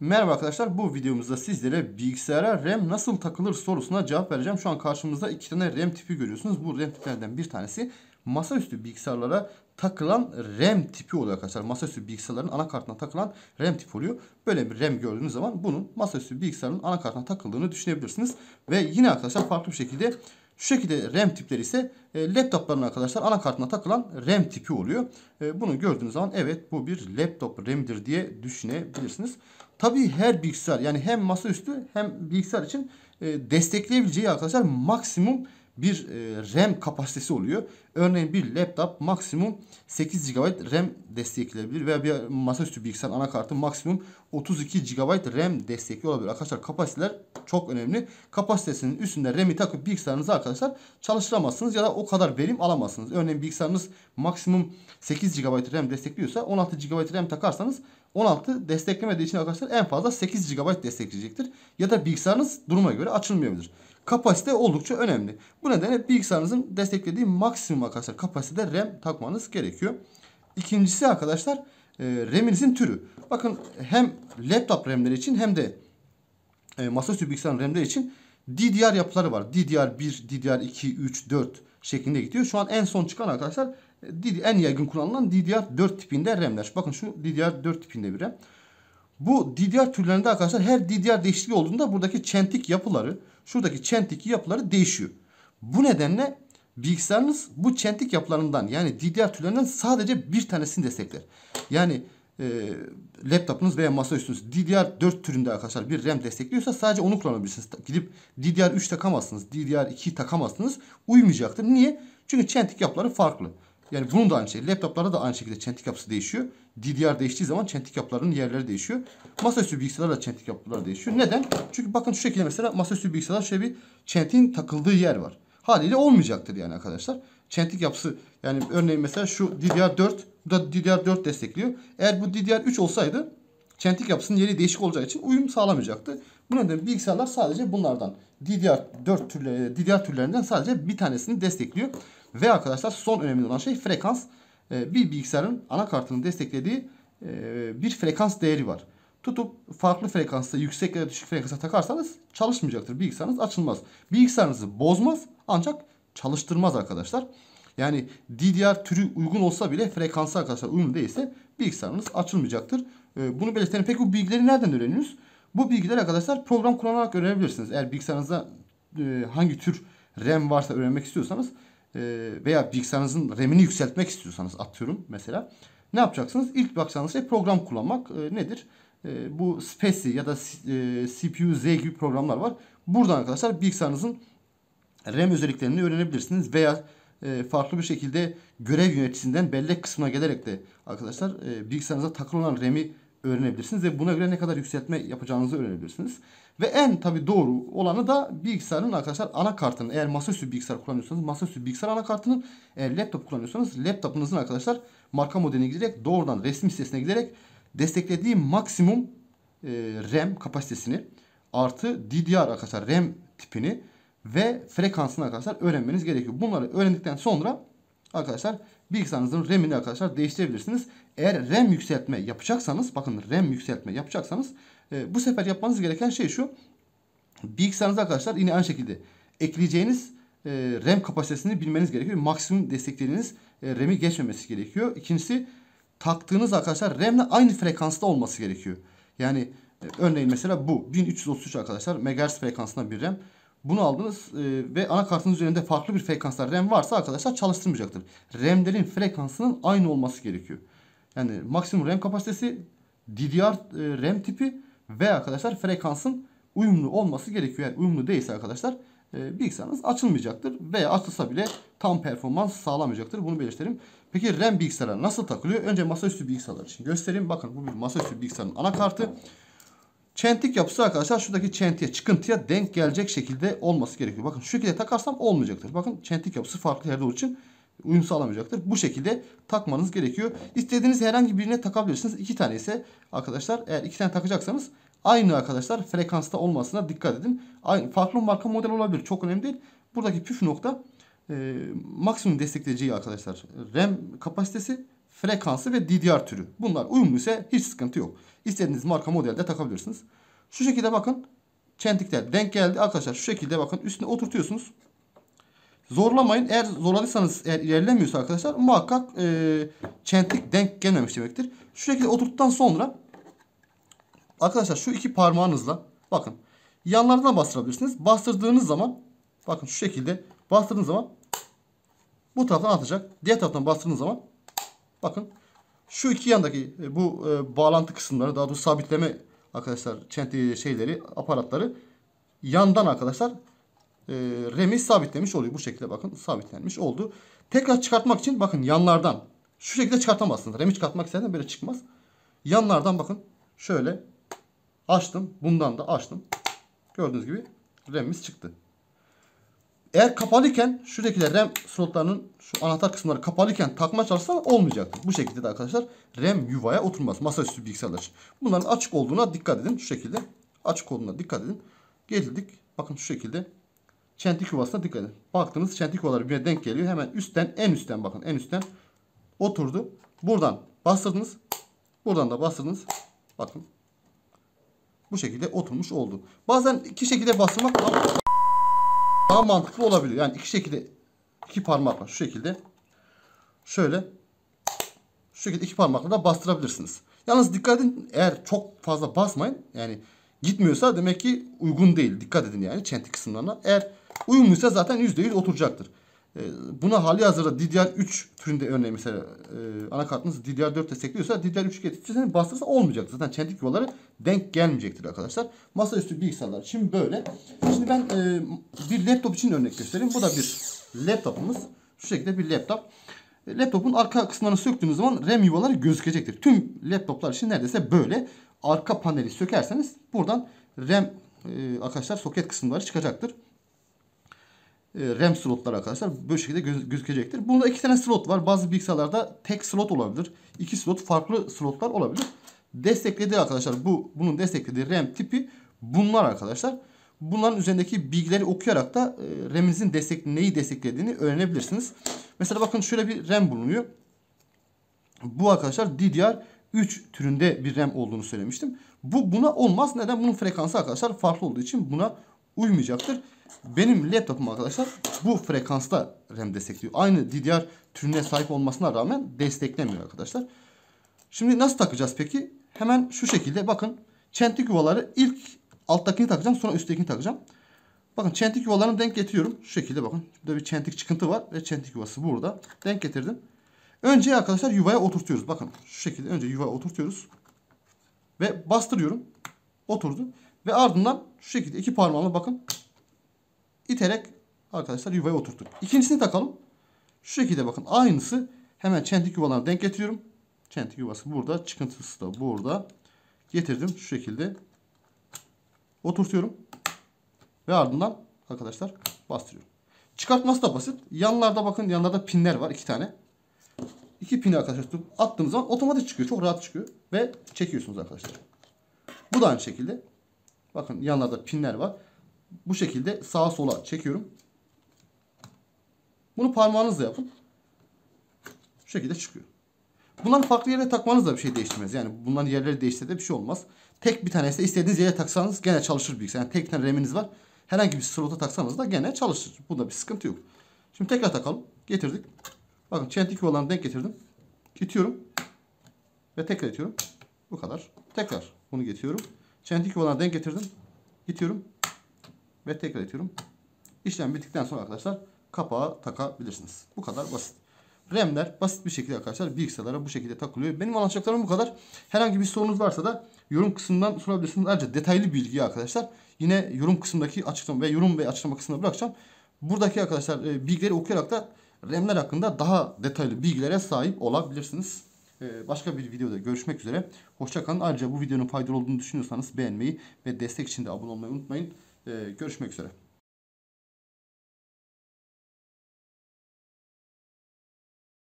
Merhaba arkadaşlar bu videomuzda sizlere bilgisayara RAM nasıl takılır sorusuna cevap vereceğim. Şu an karşımızda iki tane RAM tipi görüyorsunuz. Bu RAM tiplerden bir tanesi masaüstü bilgisayarlara takılan RAM tipi oluyor arkadaşlar. Masaüstü bilgisayarların anakartına takılan RAM tipi oluyor. Böyle bir RAM gördüğünüz zaman bunun masaüstü bilgisayarın anakartına takıldığını düşünebilirsiniz. Ve yine arkadaşlar farklı bir şekilde şu şekilde RAM tipleri ise e, laptopların arkadaşlar anakartına takılan RAM tipi oluyor. E, bunu gördüğünüz zaman evet bu bir laptop RAM'dir diye düşünebilirsiniz. Tabii her bilgisayar yani hem masaüstü hem bilgisayar için e, destekleyebileceği arkadaşlar maksimum bir e, RAM kapasitesi oluyor. Örneğin bir laptop maksimum 8 GB RAM destekleyebilir veya bir masaüstü bilgisayar anakartı maksimum 32 GB RAM destekli olabilir. Arkadaşlar kapasiteler çok önemli. Kapasitesinin üstünde RAM'i takıp bilgisayarınızı arkadaşlar çalıştıramazsınız ya da o kadar verim alamazsınız. Örneğin bilgisayarınız maksimum 8 GB RAM destekliyorsa 16 GB RAM takarsanız 16 desteklemediği için arkadaşlar en fazla 8 GB destekleyecektir. Ya da bilgisayarınız duruma göre açılmayabilir kapasite oldukça önemli. Bu nedenle bilgisayarınızın desteklediği maksimum arkadaşlar kapasitede RAM takmanız gerekiyor. İkincisi arkadaşlar e, RAM'inizin türü. Bakın hem laptop RAM'leri için hem de e, masaüstü bilgisayar RAM'leri için DDR yapıları var. DDR1, DDR2, 3, 4 şeklinde gidiyor. Şu an en son çıkan arkadaşlar e, en yaygın kullanılan DDR4 tipinde RAM'ler. Bakın şu DDR4 tipinde bir RAM. Bu DDR türlerinde arkadaşlar her DDR değişikliği olduğunda buradaki çentik yapıları şuradaki çentik yapıları değişiyor. Bu nedenle bilgisayarınız bu çentik yapılarından yani DDR türlerinden sadece bir tanesini destekler. Yani e, laptopunuz veya masaüstünüz DDR4 türünde arkadaşlar bir RAM destekliyorsa sadece onu kullanabilirsiniz. Gidip DDR3 takamazsınız, DDR2 takamazsınız. Uymayacaktır. Niye? Çünkü çentik yapıları farklı. Yani bunun da aynı şey. Laptoplarda da aynı şekilde çentik yapısı değişiyor. DDR değiştiği zaman çentik yapılarının yerleri değişiyor. Masaüstü da çentik yapıları değişiyor. Neden? Çünkü bakın şu şekilde mesela masaüstü bilgisayarda şöyle bir çentin takıldığı yer var. Haliyle olmayacaktır yani arkadaşlar. Çentik yapısı yani örneğin mesela şu DDR4 bu da DDR4 destekliyor. Eğer bu DDR3 olsaydı çentik yapısının yeri değişik olacağı için uyum sağlamayacaktı. Bu nedenle bilgisayarlar sadece bunlardan DDR4 türleri, e, DDR türlerinden sadece bir tanesini destekliyor. Ve arkadaşlar son önemli olan şey frekans. E, bir bilgisayarın anakartının desteklediği e, bir frekans değeri var. Tutup farklı frekansta yüksek ya da düşük frekansa takarsanız çalışmayacaktır. Bilgisayarınız açılmaz. Bilgisayarınızı bozmaz ancak çalıştırmaz arkadaşlar. Yani DDR türü uygun olsa bile frekansı arkadaşlar uygun değilse bilgisayarınız açılmayacaktır. Ee, bunu belirtelim. Peki bu bilgileri nereden öğreniyoruz? Bu bilgiler arkadaşlar program kullanarak öğrenebilirsiniz. Eğer bilgisayarınızda e, hangi tür RAM varsa öğrenmek istiyorsanız e, veya bilgisayarınızın RAM'ini yükseltmek istiyorsanız atıyorum mesela. Ne yapacaksınız? İlk bakacağınız şey program kullanmak e, nedir? bu SPSI ya da CPU Z gibi programlar var. Buradan arkadaşlar bilgisayarınızın RAM özelliklerini öğrenebilirsiniz veya e, farklı bir şekilde görev yöneticisinden bellek kısmına gelerek de arkadaşlar e, bilgisayarınıza takılı olan RAM'i öğrenebilirsiniz ve buna göre ne kadar yükseltme yapacağınızı öğrenebilirsiniz. Ve en tabi doğru olanı da bilgisayarın arkadaşlar anakartının eğer masaüstü bilgisayar kullanıyorsanız masaüstü bilgisayar anakartının eğer laptop kullanıyorsanız laptopunuzun arkadaşlar marka modeline giderek doğrudan resim sitesine giderek desteklediği maksimum e, RAM kapasitesini artı DDR arkadaşlar RAM tipini ve frekansını arkadaşlar öğrenmeniz gerekiyor. Bunları öğrendikten sonra arkadaşlar bilgisayarınızın RAM'ini arkadaşlar değiştirebilirsiniz. Eğer RAM yükseltme yapacaksanız bakın RAM yükseltme yapacaksanız e, bu sefer yapmanız gereken şey şu. Bilgisayarınızda arkadaşlar yine aynı şekilde ekleyeceğiniz e, RAM kapasitesini bilmeniz gerekiyor. Maksimum desteklediğiniz e, RAM'i geçmemesi gerekiyor. İkincisi taktığınız arkadaşlar RAM'le aynı frekansta olması gerekiyor. Yani e, örneğin mesela bu 1333 arkadaşlar MHz frekansına bir RAM. Bunu aldınız e, ve anakartınız üzerinde farklı bir frekanslar RAM varsa arkadaşlar çalıştırmayacaktır. RAM'lerin frekansının aynı olması gerekiyor. Yani maksimum RAM kapasitesi, DDR e, RAM tipi ve arkadaşlar frekansın uyumlu olması gerekiyor. Yani uyumlu değilse arkadaşlar e, bilgisayarınız açılmayacaktır veya açılsa bile tam performans sağlamayacaktır. Bunu belirtelim. Peki RAM bilgisayara nasıl takılıyor? Önce masaüstü bilgisayarlar için göstereyim. Bakın bu bir masaüstü bilgisayarın anakartı. Çentik yapısı arkadaşlar şuradaki çentiye çıkıntıya denk gelecek şekilde olması gerekiyor. Bakın şu şekilde takarsam olmayacaktır. Bakın çentik yapısı farklı yerde olduğu için uyum sağlamayacaktır. Bu şekilde takmanız gerekiyor. İstediğiniz herhangi birine takabilirsiniz. İki tane ise arkadaşlar eğer iki tane takacaksanız aynı arkadaşlar frekansta olmasına dikkat edin. Aynı, farklı marka model olabilir. Çok önemli değil. Buradaki püf nokta e, maksimum destekleyeceği arkadaşlar RAM kapasitesi, frekansı ve DDR türü. Bunlar uyumlu ise hiç sıkıntı yok. İstediğiniz marka modelde takabilirsiniz. Şu şekilde bakın. Çentikler denk geldi. Arkadaşlar şu şekilde bakın. Üstüne oturtuyorsunuz. Zorlamayın. Eğer zorladıysanız eğer ilerlemiyorsa arkadaşlar muhakkak e, çentik denk gelmemiş demektir. Şu şekilde oturttuktan sonra arkadaşlar şu iki parmağınızla bakın yanlardan bastırabilirsiniz. Bastırdığınız zaman bakın şu şekilde bastırdığınız zaman bu taraftan atacak. Diğer taraftan bastırdığınız zaman bakın şu iki yandaki e, bu e, bağlantı kısımları daha doğrusu sabitleme arkadaşlar e, şeyleri aparatları yandan arkadaşlar e, remi sabitlemiş oluyor. Bu şekilde bakın sabitlenmiş oldu. Tekrar çıkartmak için bakın yanlardan şu şekilde çıkartamazsınız. Remi çıkartmak istersen böyle çıkmaz. Yanlardan bakın şöyle açtım. Bundan da açtım. Gördüğünüz gibi remimiz çıktı. Eğer kapalıken kapalıyken şuradakiler RAM slotlarının şu anahtar kısımları kapalıken takma çalışsa olmayacaktır. Bu şekilde de arkadaşlar RAM yuvaya oturmaz. Masaüstü bilgisayarlar için. Bunların açık olduğuna dikkat edin. Şu şekilde açık olduğuna dikkat edin. Geldik. Bakın şu şekilde çentik yuvasına dikkat edin. Baktınız çentik yuvaları birbirine denk geliyor. Hemen üstten en üstten bakın en üstten oturdu. Buradan bastırdınız. Buradan da bastırdınız. Bakın bu şekilde oturmuş oldu. Bazen iki şekilde bastırmak daha mantıklı olabilir. Yani iki şekilde iki parmakla şu şekilde şöyle şu şekilde iki parmakla da bastırabilirsiniz. Yalnız dikkat edin eğer çok fazla basmayın. Yani gitmiyorsa demek ki uygun değil. Dikkat edin yani çentik kısımlarına. Eğer uyumuyorsa zaten %100 oturacaktır. Ee, buna hali hazırda DDR3 türünde örneğin mesela e, anakartınız DDR4 destekliyorsa DDR3 getirirseniz bastırırsa olmayacak. Zaten çentik yuvaları denk gelmeyecektir arkadaşlar. Masaüstü bilgisayarlar şimdi böyle. Şimdi ben e, bir laptop için örnek göstereyim. Bu da bir laptopumuz. Şu şekilde bir laptop. E, laptopun arka kısımlarını söktüğünüz zaman RAM yuvaları gözükecektir. Tüm laptoplar için neredeyse böyle. Arka paneli sökerseniz buradan RAM e, arkadaşlar soket kısımları çıkacaktır. E, RAM slotları arkadaşlar bu şekilde göz, gözükecektir. Bunda iki tane slot var. Bazı bilgisayarlarda tek slot olabilir. İki slot farklı slotlar olabilir. Desteklediği arkadaşlar bu bunun desteklediği RAM tipi bunlar arkadaşlar. Bunların üzerindeki bilgileri okuyarak da e, RAM'inizin destek, neyi desteklediğini öğrenebilirsiniz. Mesela bakın şöyle bir RAM bulunuyor. Bu arkadaşlar DDR3 türünde bir RAM olduğunu söylemiştim. Bu buna olmaz. Neden? Bunun frekansı arkadaşlar farklı olduğu için buna uymayacaktır. Benim laptopum arkadaşlar bu frekansta RAM destekliyor. Aynı DDR türüne sahip olmasına rağmen desteklemiyor arkadaşlar. Şimdi nasıl takacağız peki? Hemen şu şekilde bakın. Çentik yuvaları ilk alttakini takacağım sonra üsttekini takacağım. Bakın çentik yuvalarını denk getiriyorum. Şu şekilde bakın. Burada bir çentik çıkıntı var ve çentik yuvası burada. Denk getirdim. Önce arkadaşlar yuvaya oturtuyoruz. Bakın şu şekilde önce yuvaya oturtuyoruz. Ve bastırıyorum. Oturdu. Ve ardından şu şekilde iki parmağımla bakın iterek arkadaşlar yuvaya oturttuk. İkincisini takalım. Şu şekilde bakın aynısı hemen çentik yuvalarına denk getiriyorum. Çentik yuvası burada çıkıntısı da burada. Getirdim şu şekilde oturtuyorum ve ardından arkadaşlar bastırıyorum. Çıkartması da basit. Yanlarda bakın yanlarda pinler var iki tane. İki pini arkadaşlar attığımız zaman otomatik çıkıyor. Çok rahat çıkıyor ve çekiyorsunuz arkadaşlar. Bu da aynı şekilde. Bakın yanlarda pinler var. Bu şekilde sağa sola çekiyorum. Bunu parmağınızla yapın. Şu şekilde çıkıyor. Bunları farklı yere takmanız da bir şey değiştirmez. Yani bunların yerleri değişse de bir şey olmaz. Tek bir tanesi istediğiniz yere taksanız gene çalışır bilgisayar. Yani tek bir tane reminiz var. Herhangi bir slota taksanız da gene çalışır. Bunda bir sıkıntı yok. Şimdi tekrar takalım. Getirdik. Bakın çentik yuvalarını denk getirdim. Gidiyorum. Ve tekrar etiyorum. Bu kadar. Tekrar bunu getiriyorum. Çentik olana denk getirdim. Itiyorum. Ve tekrar itiyorum. İşlem bittikten sonra arkadaşlar kapağı takabilirsiniz. Bu kadar basit. RAM'ler basit bir şekilde arkadaşlar bilgisayarlara bu şekilde takılıyor. Benim anlatacaklarım bu kadar. Herhangi bir sorunuz varsa da yorum kısmından sorabilirsiniz. Ayrıca detaylı bilgiyi arkadaşlar yine yorum kısmındaki açıklama ve yorum ve açıklama kısmına bırakacağım. Buradaki arkadaşlar e, bilgileri okuyarak da RAM'ler hakkında daha detaylı bilgilere sahip olabilirsiniz. Ee, başka bir videoda görüşmek üzere. Hoşçakalın. Ayrıca bu videonun faydalı olduğunu düşünüyorsanız beğenmeyi ve destek için de abone olmayı unutmayın. Ee, görüşmek üzere.